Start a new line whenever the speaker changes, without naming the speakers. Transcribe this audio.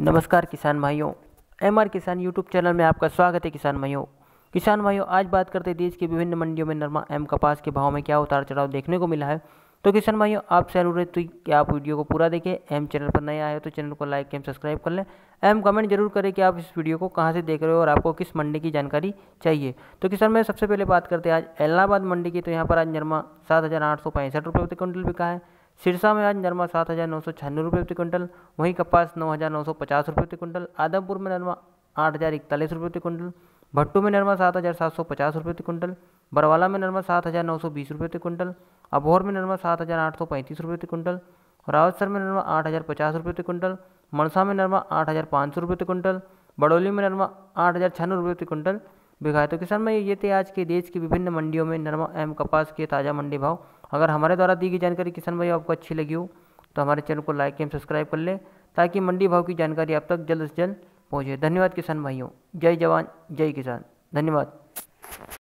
नमस्कार किसान भाइयों M R Kisan YouTube channel में आपका स्वागत है किसान भाइयों किसान भाइयों आज बात करते हैं देश की विभिन्न मंडियों में नरमा एम कपास के भाव में क्या उतार चढ़ाव देखने को मिला है तो किसान भाइयों आपसे अनुरोध तो कि आप वीडियो को पूरा देखें एम चैनल पर नया आए तो चैनल को लाइक एम सब्सक्राइब कर लें एम कमेंट जरूर करें कि आप इस वीडियो को कहाँ से देख रहे हो और आपको किस मंडी की जानकारी चाहिए तो किसान भाई सबसे पहले बात करते हैं आज इलाहाबाद मंडी की तो यहाँ पर आज नरमा सात हज़ार आठ सौ पैंसठ रुपये प्रति क्विंटल बिका है सिरसा में आज नरमा सात हज़ार नौ सौ छियानवे रुपये प्रति क्विंटल वहीं कपास नौ हज़ार नौ सौ पचास रुपये प्रति क्विंटल आदमपुर में नरमा आठ हज़ार इकतालीस रुपये प्रति क्विंटल भट्टू में नरमा सात हज़ार सात सौ पचास रुपये प्रति क्विंटल बरवाला में नरमा सात हज़ार नौ सौ बीस रुपये प्रति क्विंटल अबोहर में नरमा सात हज़ार आठ सौ पैंतीस रुपये प्रति क्विंटल रावतसर में नरमा आठ हज़ार पचास रुपये प्रति क्विंटल मनसा में नरमा आठ हज़ार पाँच सौ रुपये प्रति क्विंटल बड़ौली में नरमा आठ हज़ार छियानवे रुपये प्रति क्विंटल बिका तो किसान में ये थे आज के देश की विभिन्न मंडियों में नरमा एम कपास के ताज़ा मंडी भाव अगर हमारे द्वारा दी गई जानकारी किसान भाई आपको अच्छी लगी हो तो हमारे चैनल को लाइक एवं सब्सक्राइब कर लें ताकि मंडी भाव की जानकारी आप तक जल्द से जल्द पहुँचे धन्यवाद किसान भाइयों जय जवान जय किसान धन्यवाद